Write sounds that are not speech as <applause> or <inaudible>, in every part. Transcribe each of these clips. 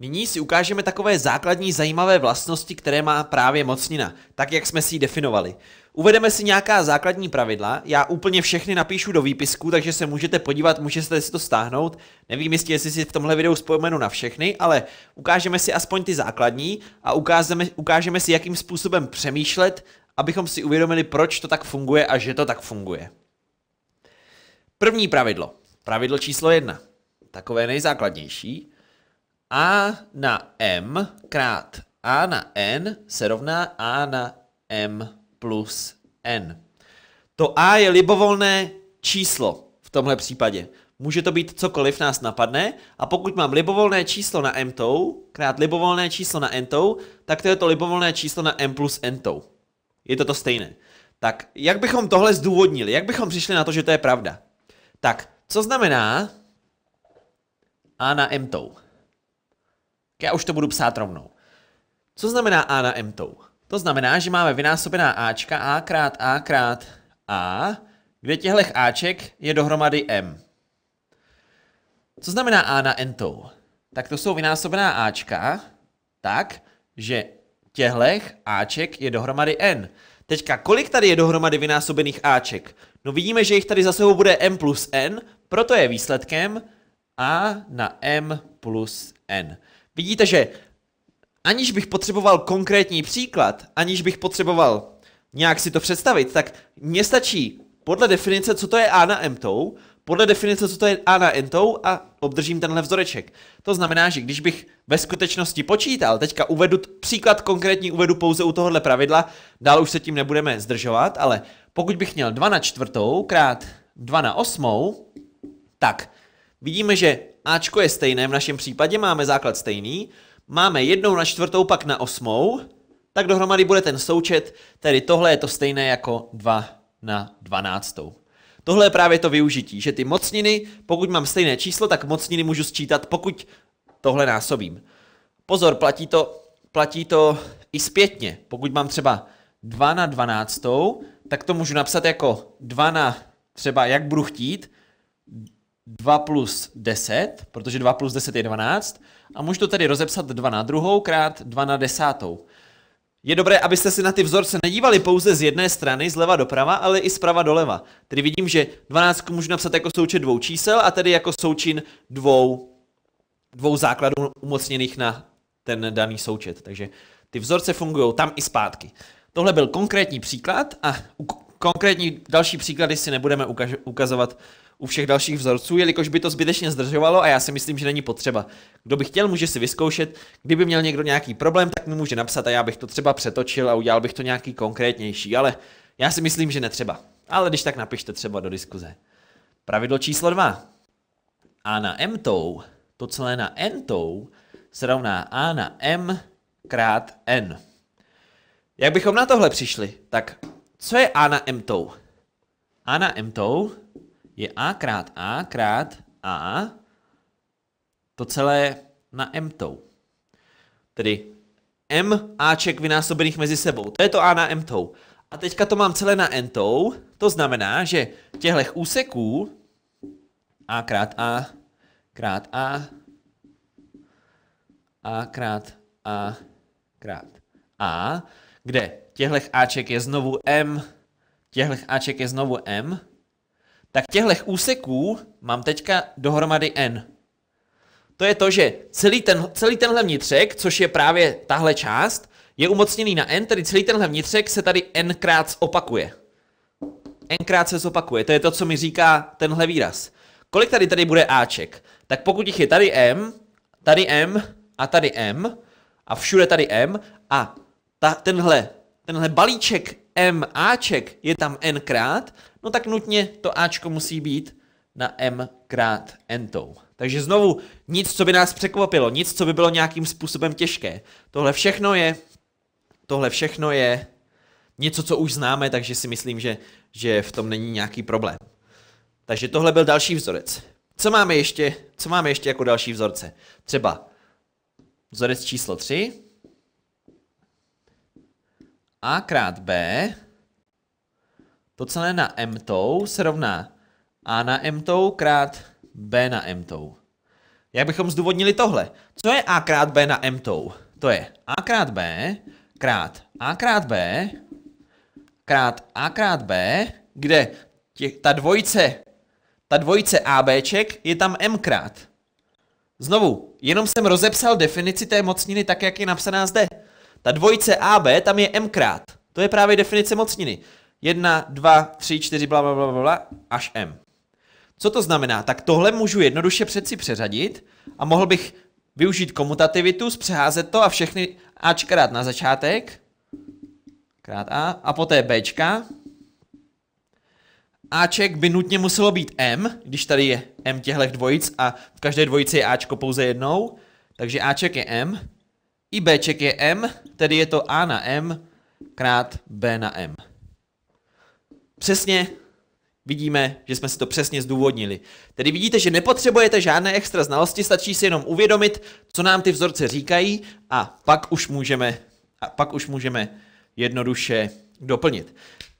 Nyní si ukážeme takové základní zajímavé vlastnosti, které má právě mocnina, tak jak jsme si ji definovali. Uvedeme si nějaká základní pravidla, já úplně všechny napíšu do výpisku, takže se můžete podívat, můžete si to stáhnout. Nevím jistě, jestli si v tomhle videu vzpomenu na všechny, ale ukážeme si aspoň ty základní a ukážeme, ukážeme si, jakým způsobem přemýšlet, abychom si uvědomili, proč to tak funguje a že to tak funguje. První pravidlo. Pravidlo číslo jedna. Takové nejzákladnější a na M krát A na N se rovná A na M plus N. To A je libovolné číslo v tomhle případě. Může to být cokoliv nás napadne a pokud mám libovolné číslo na m tou, krát libovolné číslo na n tou, tak to je to libovolné číslo na m plus n tou. Je to to stejné. Tak jak bychom tohle zdůvodnili? Jak bychom přišli na to, že to je pravda? Tak, co znamená a na m tou? Já už to budu psát rovnou. Co znamená A na M tou? To znamená, že máme vynásobená Ačka A krát A krát A, kde těchto Aček je dohromady M. Co znamená A na N tou? Tak to jsou vynásobená Ačka tak, že těchto Aček je dohromady N. Teďka, kolik tady je dohromady vynásobených Aček? No vidíme, že jich tady za sebou bude M plus N, proto je výsledkem A na M plus N. Vidíte, že aniž bych potřeboval konkrétní příklad, aniž bych potřeboval nějak si to představit, tak mně stačí podle definice, co to je A na M tou, podle definice, co to je A na N tou a obdržím tenhle vzoreček. To znamená, že když bych ve skutečnosti počítal, teďka uvedu příklad konkrétní, uvedu pouze u tohohle pravidla, dál už se tím nebudeme zdržovat, ale pokud bych měl 2 na čtvrtou krát 2 na osmou, tak vidíme, že Ačko je stejné, v našem případě máme základ stejný, máme jednou na čtvrtou, pak na osmou, tak dohromady bude ten součet, tedy tohle je to stejné jako 2 na 12. Tohle je právě to využití, že ty mocniny, pokud mám stejné číslo, tak mocniny můžu sčítat, pokud tohle násobím. Pozor, platí to, platí to i zpětně. Pokud mám třeba 2 na 12, tak to můžu napsat jako 2 na třeba jak budu chtít, 2 plus 10, protože 2 plus 10 je 12, a můžu to tady rozepsat 2 na druhou krát 2 na desátou. Je dobré, abyste si na ty vzorce nedívali pouze z jedné strany, zleva doprava, ale i zprava doleva. Tedy vidím, že 12 můžu napsat jako součet dvou čísel a tedy jako součin dvou, dvou základů umocněných na ten daný součet. Takže ty vzorce fungují tam i zpátky. Tohle byl konkrétní příklad a u konkrétní další příklady si nebudeme ukazovat u všech dalších vzorců, jelikož by to zbytečně zdržovalo a já si myslím, že není potřeba. Kdo by chtěl, může si vyzkoušet. Kdyby měl někdo nějaký problém, tak mi může napsat a já bych to třeba přetočil a udělal bych to nějaký konkrétnější, ale já si myslím, že netřeba. Ale když tak napište třeba do diskuze. Pravidlo číslo 2. A na m tou, to celé na n tou, se rovná a na m krát n. Jak bychom na tohle přišli? Tak co je a na m tou? A na m tou je a krát a krát a to celé na m tou. Tedy m aček vynásobených mezi sebou. To je to a na m tou. A teďka to mám celé na n tou. To znamená, že těchto úseků a krát a krát a a krát a krát a, kde těchto aček je znovu m, těchto aček je znovu m, tak těchto úseků mám teďka dohromady n. To je to, že celý, ten, celý tenhle vnitřek, což je právě tahle část, je umocněný na n, tedy celý tenhle vnitřek se tady nkrát opakuje. nkrát se zopakuje, to je to, co mi říká tenhle výraz. Kolik tady tady bude Aček? Tak pokud jich je tady M, tady M a tady M a všude tady M a ta, tenhle, tenhle balíček M Aček je tam Nkrát, no tak nutně to Ačko musí být na m krát n tou. Takže znovu, nic, co by nás překvapilo, nic, co by bylo nějakým způsobem těžké. Tohle všechno je, tohle všechno je něco, co už známe, takže si myslím, že, že v tom není nějaký problém. Takže tohle byl další vzorec. Co máme ještě, co máme ještě jako další vzorce? Třeba vzorec číslo 3 a krát b to celé na m tou se rovná a na m tou krát b na m tou. Jak bychom zdůvodnili tohle? Co je a krát b na m tou? To je a krát b krát a krát b krát a krát b, kde tě, ta dvojice, ta dvojice abček je tam m krát. Znovu, jenom jsem rozepsal definici té mocniny tak, jak je napsaná zde. Ta dvojice AB tam je m krát. To je právě definice mocniny. 1, 2, 3, 4, bla, bla, bla, bla, až M. Co to znamená? Tak tohle můžu jednoduše přeci přeřadit a mohl bych využít komutativitu, přeházet to a všechny Ačka dát na začátek, krát A, a poté Bčka. Aček by nutně muselo být M, když tady je M těchto dvojic a v každé dvojici je Ačko pouze jednou, takže Aček je M, i Bček je M, tedy je to A na M krát B na M přesně vidíme, že jsme si to přesně zdůvodnili. Tedy vidíte, že nepotřebujete žádné extra znalosti, stačí si jenom uvědomit, co nám ty vzorce říkají a pak už můžeme, a pak už můžeme jednoduše doplnit.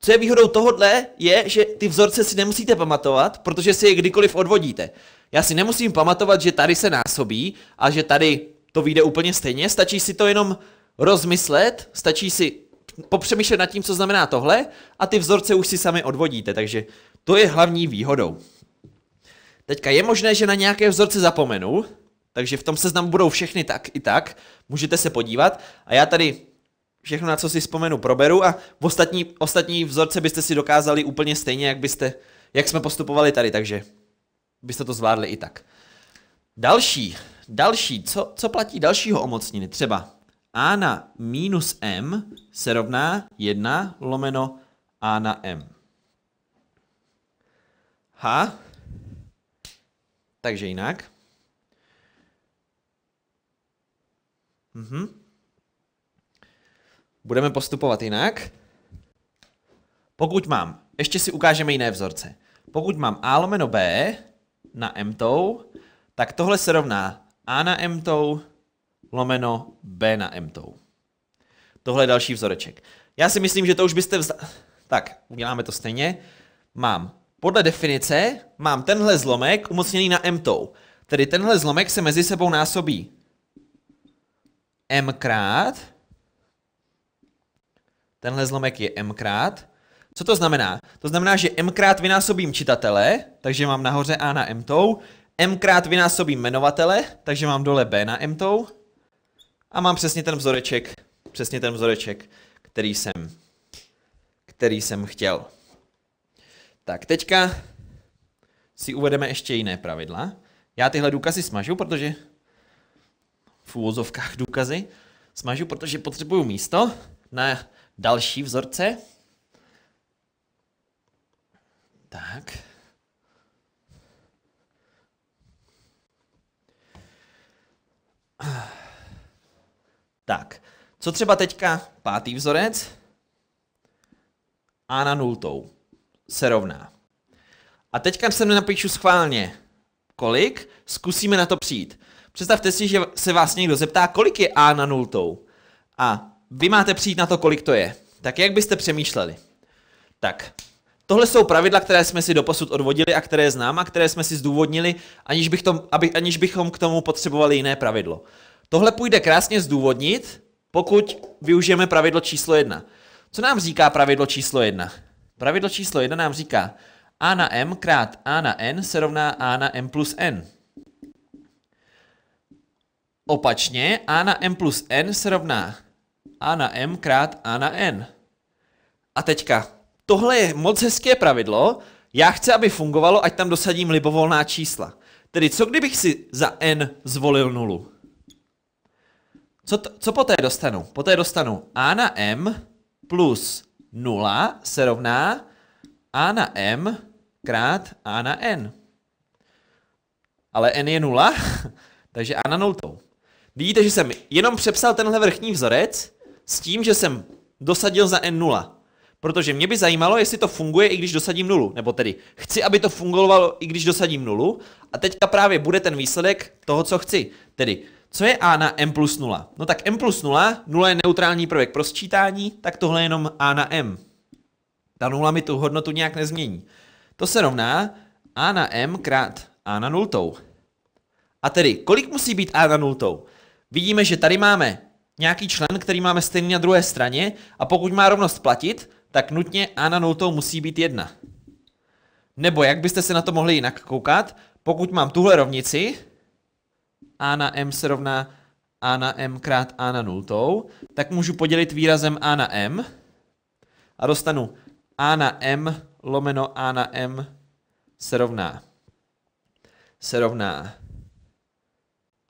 Co je výhodou tohodle, je, že ty vzorce si nemusíte pamatovat, protože si je kdykoliv odvodíte. Já si nemusím pamatovat, že tady se násobí a že tady to vyjde úplně stejně, stačí si to jenom rozmyslet, stačí si popřemýšlet nad tím, co znamená tohle a ty vzorce už si sami odvodíte, takže to je hlavní výhodou. Teďka je možné, že na nějaké vzorce zapomenu, takže v tom seznamu budou všechny tak i tak, můžete se podívat a já tady všechno, na co si vzpomenu, proberu a v ostatní, ostatní vzorce byste si dokázali úplně stejně, jak, byste, jak jsme postupovali tady, takže byste to zvládli i tak. Další, další, co, co platí dalšího omocniny? Třeba a na minus m se rovná 1 lomeno a na m. H, takže jinak. Mhm. Budeme postupovat jinak. Pokud mám, ještě si ukážeme jiné vzorce. Pokud mám a lomeno b na m tou, tak tohle se rovná a na m tou lomeno B na M tou. Tohle je další vzoreček. Já si myslím, že to už byste vzali... Tak, uděláme to stejně. Mám, podle definice, mám tenhle zlomek umocněný na M tou. Tedy tenhle zlomek se mezi sebou násobí M krát. Tenhle zlomek je M krát. Co to znamená? To znamená, že M krát vynásobím čitatele, takže mám nahoře A na M tou. M krát vynásobím jmenovatele, takže mám dole B na M tou. A mám přesně ten vzoreček, přesně ten vzoreček, který jsem, který jsem chtěl. Tak teďka si uvedeme ještě jiné pravidla. Já tyhle důkazy smažu, protože v úvozovkách důkazy smažu, protože potřebuju místo na další vzorce. Tak. Ah. Tak, co třeba teďka pátý vzorec? A na nultou se rovná. A teďka se napíšu schválně, kolik, zkusíme na to přijít. Představte si, že se vás někdo zeptá, kolik je A na nultou. A vy máte přijít na to, kolik to je. Tak jak byste přemýšleli? Tak, tohle jsou pravidla, které jsme si doposud odvodili a které znám a které jsme si zdůvodnili, aniž, bych tom, aby, aniž bychom k tomu potřebovali jiné pravidlo. Tohle půjde krásně zdůvodnit, pokud využijeme pravidlo číslo 1. Co nám říká pravidlo číslo 1? Pravidlo číslo 1 nám říká a na m krát a na n se rovná a na m plus n. Opačně a na m plus n se rovná a na m krát a na n. A teďka, tohle je moc hezké pravidlo, já chci, aby fungovalo, ať tam dosadím libovolná čísla. Tedy co kdybych si za n zvolil nulu? Co, to, co poté dostanu? Poté dostanu a na m plus 0 se rovná a na m krát a na n. Ale n je 0, <laughs> takže a na nultou. Vidíte, že jsem jenom přepsal tenhle vrchní vzorec s tím, že jsem dosadil za n0. Protože mě by zajímalo, jestli to funguje, i když dosadím nulu. Nebo tedy, chci, aby to fungovalo, i když dosadím nulu. A teďka právě bude ten výsledek toho, co chci. Tedy co je A na M plus 0? No tak M plus 0, 0 je neutrální prvek pro sčítání, tak tohle je jenom A na M. Ta 0 mi tu hodnotu nějak nezmění. To se rovná A na M krát A na nultou. A tedy, kolik musí být A na nultou? Vidíme, že tady máme nějaký člen, který máme stejný na druhé straně a pokud má rovnost platit, tak nutně A na nultou musí být 1. Nebo jak byste se na to mohli jinak koukat, pokud mám tuhle rovnici, a na m se rovná a na m krát a na nultou, tak můžu podělit výrazem a na m a dostanu a na m lomeno a na m se rovná se rovná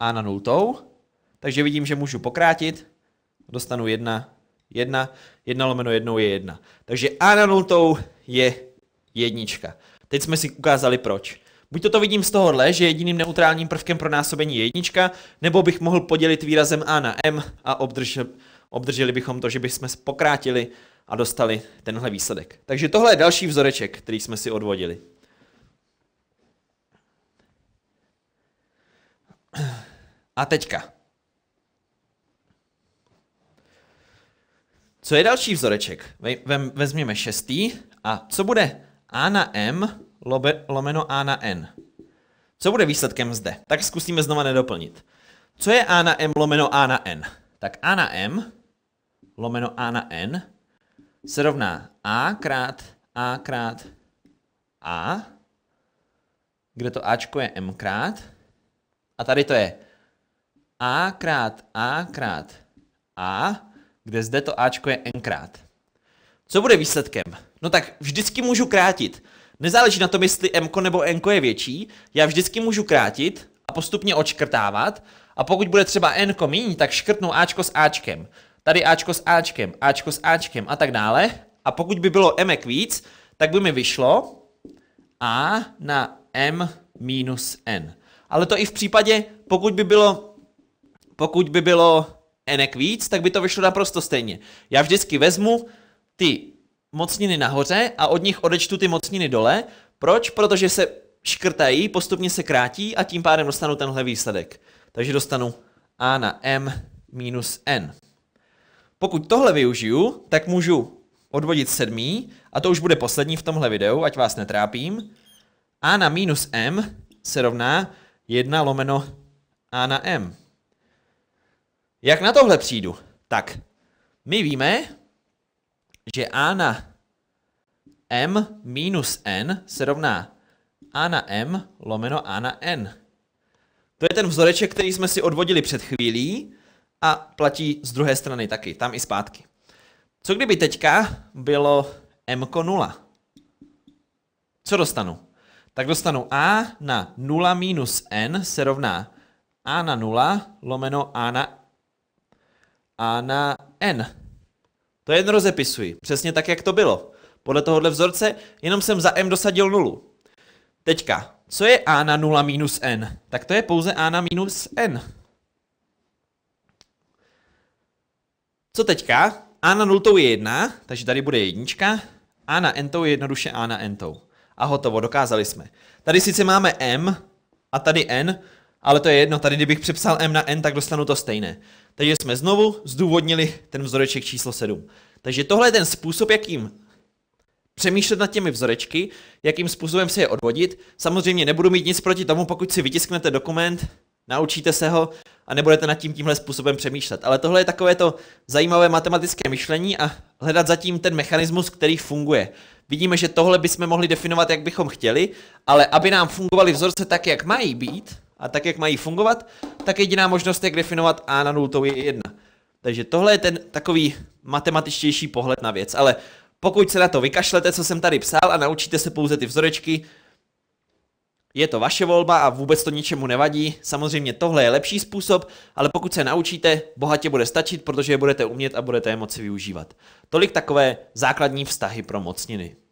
a na nultou, takže vidím, že můžu pokrátit, dostanu 1, 1, 1 lomeno 1 je 1. Takže a na nultou je jednička. Teď jsme si ukázali proč. Buď to, to vidím z tohohle, že jediným neutrálním prvkem pro násobení je jednička, nebo bych mohl podělit výrazem a na m a obdržel, obdrželi bychom to, že bychom pokrátili a dostali tenhle výsledek. Takže tohle je další vzoreček, který jsme si odvodili. A teďka. Co je další vzoreček? vezměme šestý. A co bude a na m lobe, lomeno a na n. Co bude výsledkem zde? Tak zkusíme znova nedoplnit. Co je a na m lomeno a na n? Tak a na m lomeno a na n se rovná a krát a krát a, kde to ačko je m krát. A tady to je a krát a krát a, kde zde to ačko je n krát. Co bude výsledkem? No tak vždycky můžu krátit. Nezáleží na tom, jestli M nebo N je větší, já vždycky můžu krátit a postupně odškrtávat a pokud bude třeba N míň, tak škrtnu Ačko s Ačkem. Tady Ačko s Ačkem, Ačko s Ačkem a tak dále. A pokud by bylo M víc, tak by mi vyšlo A na M minus N. Ale to i v případě, pokud by bylo, pokud by bylo N víc, tak by to vyšlo naprosto stejně. Já vždycky vezmu ty mocniny nahoře a od nich odečtu ty mocniny dole. Proč? Protože se škrtají, postupně se krátí a tím pádem dostanu tenhle výsledek. Takže dostanu a na m minus n. Pokud tohle využiju, tak můžu odvodit sedmý, a to už bude poslední v tomhle videu, ať vás netrápím. a na minus m se rovná 1 lomeno a na m. Jak na tohle přijdu? Tak, my víme, že a na m minus n se rovná a na m lomeno a na n. To je ten vzoreček, který jsme si odvodili před chvílí a platí z druhé strany taky, tam i zpátky. Co kdyby teďka bylo m 0? Co dostanu? Tak dostanu a na 0 minus n se rovná a na 0 lomeno a na, a na n. To jen rozepisuji, přesně tak, jak to bylo. Podle tohohle vzorce jenom jsem za m dosadil nulu. Teďka, co je a na 0 minus n? Tak to je pouze a na minus n. Co teďka? a na 0 je 1, takže tady bude jednička. a na n je jednoduše a na n. A hotovo, dokázali jsme. Tady sice máme m a tady n, ale to je jedno, tady kdybych přepsal m na n, tak dostanu to stejné. Takže jsme znovu zdůvodnili ten vzoreček číslo 7. Takže tohle je ten způsob, jakým přemýšlet nad těmi vzorečky, jakým způsobem se je odvodit. Samozřejmě nebudu mít nic proti tomu, pokud si vytisknete dokument, naučíte se ho a nebudete nad tím tímhle způsobem přemýšlet. Ale tohle je takové to zajímavé matematické myšlení a hledat zatím ten mechanismus, který funguje. Vidíme, že tohle bychom mohli definovat, jak bychom chtěli, ale aby nám fungovaly vzorce tak, jak mají být, a tak, jak mají fungovat, tak jediná možnost, jak definovat a na nultou je jedna. Takže tohle je ten takový matematičtější pohled na věc, ale pokud se na to vykašlete, co jsem tady psal a naučíte se pouze ty vzorečky, je to vaše volba a vůbec to ničemu nevadí. Samozřejmě tohle je lepší způsob, ale pokud se naučíte, bohatě bude stačit, protože je budete umět a budete je moci využívat. Tolik takové základní vztahy pro mocniny.